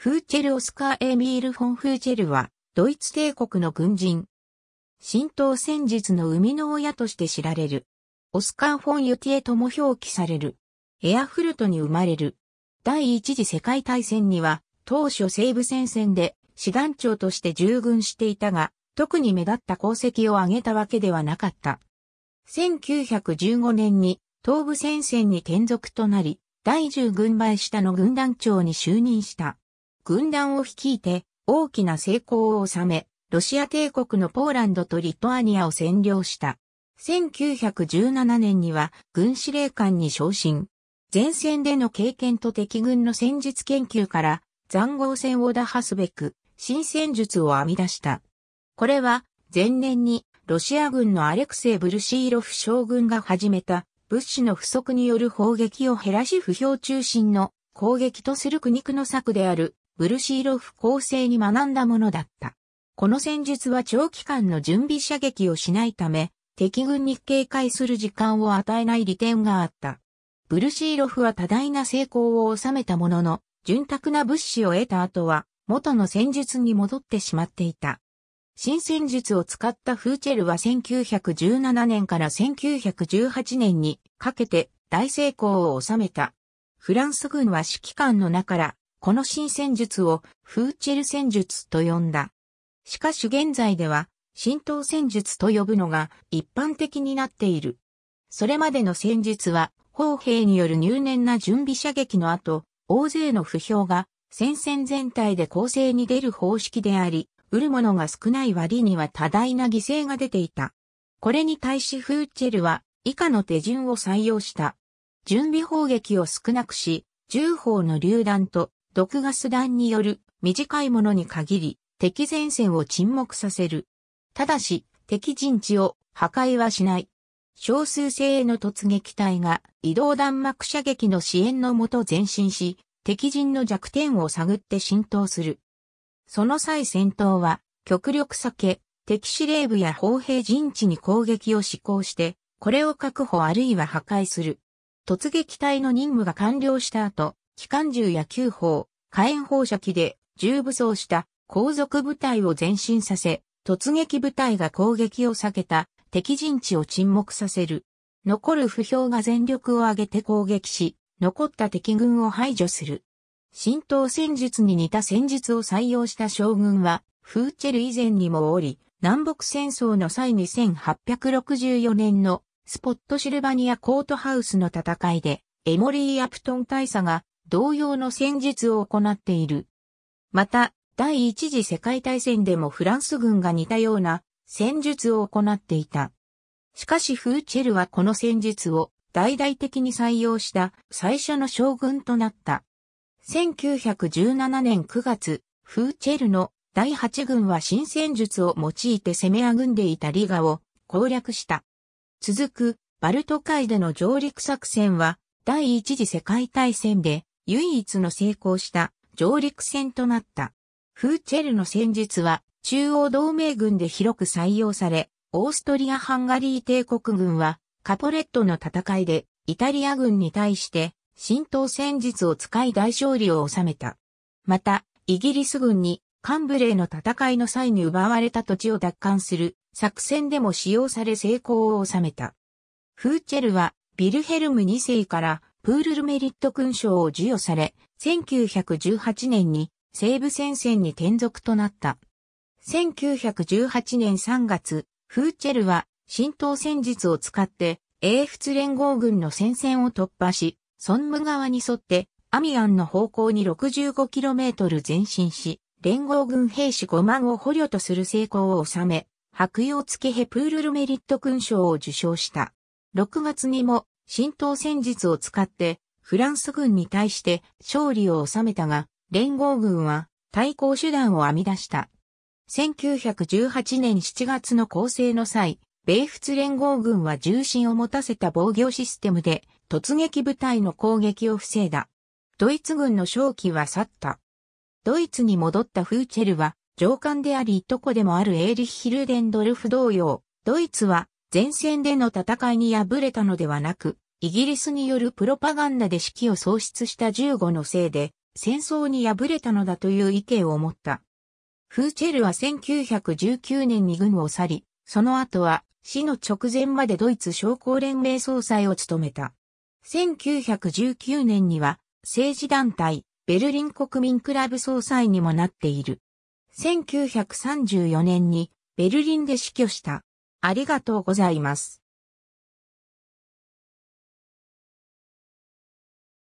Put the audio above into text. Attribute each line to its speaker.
Speaker 1: フーチェル・オスカー・エミール・フォン・フーチェルは、ドイツ帝国の軍人。神道戦術の生みの親として知られる。オスカー・フォン・ユティエとも表記される。エアフルトに生まれる。第一次世界大戦には、当初西部戦線で、師団長として従軍していたが、特に目立った功績を挙げたわけではなかった。1915年に東部戦線に転属となり、第10軍前下の軍団長に就任した。軍団を率いて大きな成功を収め、ロシア帝国のポーランドとリトアニアを占領した。1917年には軍司令官に昇進。前線での経験と敵軍の戦術研究から残壕戦を打破すべく新戦術を編み出した。これは前年にロシア軍のアレクセイ・ブルシーロフ将軍が始めた物資の不足による砲撃を減らし不評中心の攻撃とする苦肉の策であるブルシーロフ構成に学んだものだった。この戦術は長期間の準備射撃をしないため、敵軍に警戒する時間を与えない利点があった。ブルシーロフは多大な成功を収めたものの、潤沢な物資を得た後は、元の戦術に戻ってしまっていた。新戦術を使ったフーチェルは1917年から1918年にかけて大成功を収めた。フランス軍は指揮官の中からこの新戦術をフーチェル戦術と呼んだ。しかし現在では、浸透戦術と呼ぶのが一般的になっている。それまでの戦術は、砲兵による入念な準備射撃の後、大勢の不評が戦線全体で攻勢に出る方式であり、売るものが少ない割には多大な犠牲が出ていた。これに対しフーチェルは以下の手順を採用した。準備砲撃を少なくし、重砲の榴弾と毒ガス弾による短いものに限り敵前線を沈黙させる。ただし敵陣地を破壊はしない。少数精鋭の突撃隊が移動弾幕射撃の支援のもと前進し、敵陣の弱点を探って浸透する。その際戦闘は極力避け、敵司令部や砲兵陣地に攻撃を施行して、これを確保あるいは破壊する。突撃隊の任務が完了した後、機関銃や旧砲、火炎放射器で重武装した後続部隊を前進させ、突撃部隊が攻撃を避けた敵陣地を沈黙させる。残る不評が全力を挙げて攻撃し、残った敵軍を排除する。浸透戦術に似た戦術を採用した将軍は、フーチェル以前にもおり、南北戦争の際に1864年のスポットシルバニアコートハウスの戦いで、エモリー・アプトン大佐が同様の戦術を行っている。また、第一次世界大戦でもフランス軍が似たような戦術を行っていた。しかしフーチェルはこの戦術を大々的に採用した最初の将軍となった。1917年9月、フーチェルの第8軍は新戦術を用いて攻めあぐんでいたリガを攻略した。続くバルト海での上陸作戦は第一次世界大戦で唯一の成功した上陸戦となった。フーチェルの戦術は中央同盟軍で広く採用され、オーストリア・ハンガリー帝国軍はカポレットの戦いでイタリア軍に対して浸透戦術を使い大勝利を収めた。また、イギリス軍にカンブレーの戦いの際に奪われた土地を奪還する作戦でも使用され成功を収めた。フーチェルはビルヘルム2世からプールルメリット勲章を授与され、1918年に西部戦線に転属となった。1918年3月、フーチェルは浸透戦術を使って英仏連合軍の戦線を突破し、ンム川に沿ってアミアンの方向に 65km 前進し、連合軍兵士5万を捕虜とする成功を収め、白洋付ヘプールルメリット勲章を受章した。6月にも浸透戦術を使って、フランス軍に対して勝利を収めたが、連合軍は対抗手段を編み出した。1918年7月の攻勢の際、米仏連合軍は重心を持たせた防御システムで突撃部隊の攻撃を防いだ。ドイツ軍の勝機は去った。ドイツに戻ったフーチェルは上官でありいとこでもあるエーリヒルデンドルフ同様、ドイツは前線での戦いに敗れたのではなく、イギリスによるプロパガンダで士気を喪失した15のせいで、戦争に敗れたのだという意見を持った。フーチェルは1919年に軍を去り、その後は死の直前までドイツ商工連盟総裁を務めた。1919年には政治団体ベルリン国民クラブ総裁にもなっている。1934年にベルリンで死去した。ありがとうございます。